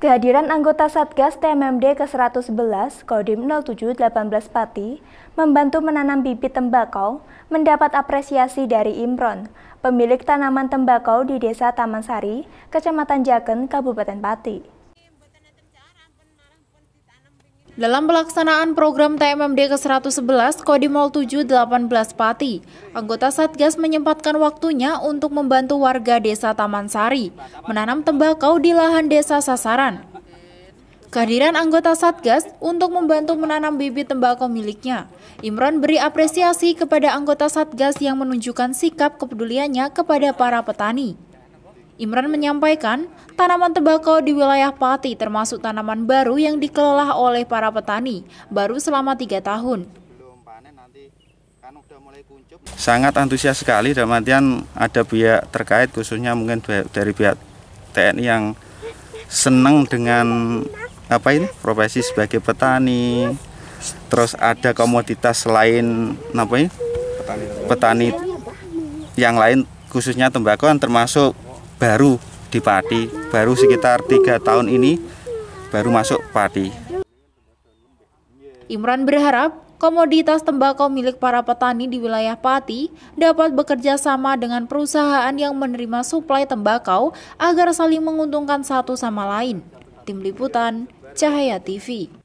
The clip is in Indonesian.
Kehadiran anggota Satgas TMMD ke-111, Kodim 0718 Pati, membantu menanam bibit tembakau, mendapat apresiasi dari Imron, pemilik tanaman tembakau di Desa Taman Sari, Kecamatan Jaken, Kabupaten Pati. Dalam pelaksanaan program TMMD ke-111 Kodimol 7 Pati, anggota Satgas menyempatkan waktunya untuk membantu warga desa Taman Sari menanam tembakau di lahan desa sasaran. Kehadiran anggota Satgas untuk membantu menanam bibit tembakau miliknya, Imron beri apresiasi kepada anggota Satgas yang menunjukkan sikap kepeduliannya kepada para petani. Imran menyampaikan, tanaman tembakau di wilayah Pati termasuk tanaman baru yang dikelola oleh para petani, baru selama tiga tahun. Sangat antusias sekali dalam artian ada pihak terkait khususnya mungkin dari pihak TNI yang senang dengan apa ini profesi sebagai petani terus ada komoditas lain apa ini petani yang lain khususnya tembakau termasuk baru di pati baru sekitar tiga tahun ini baru masuk pati Imran berharap komoditas tembakau milik para petani di wilayah Pati dapat bekerja sama dengan perusahaan yang menerima suplai tembakau agar saling menguntungkan satu sama lain. Tim Liputan, Cahaya TV.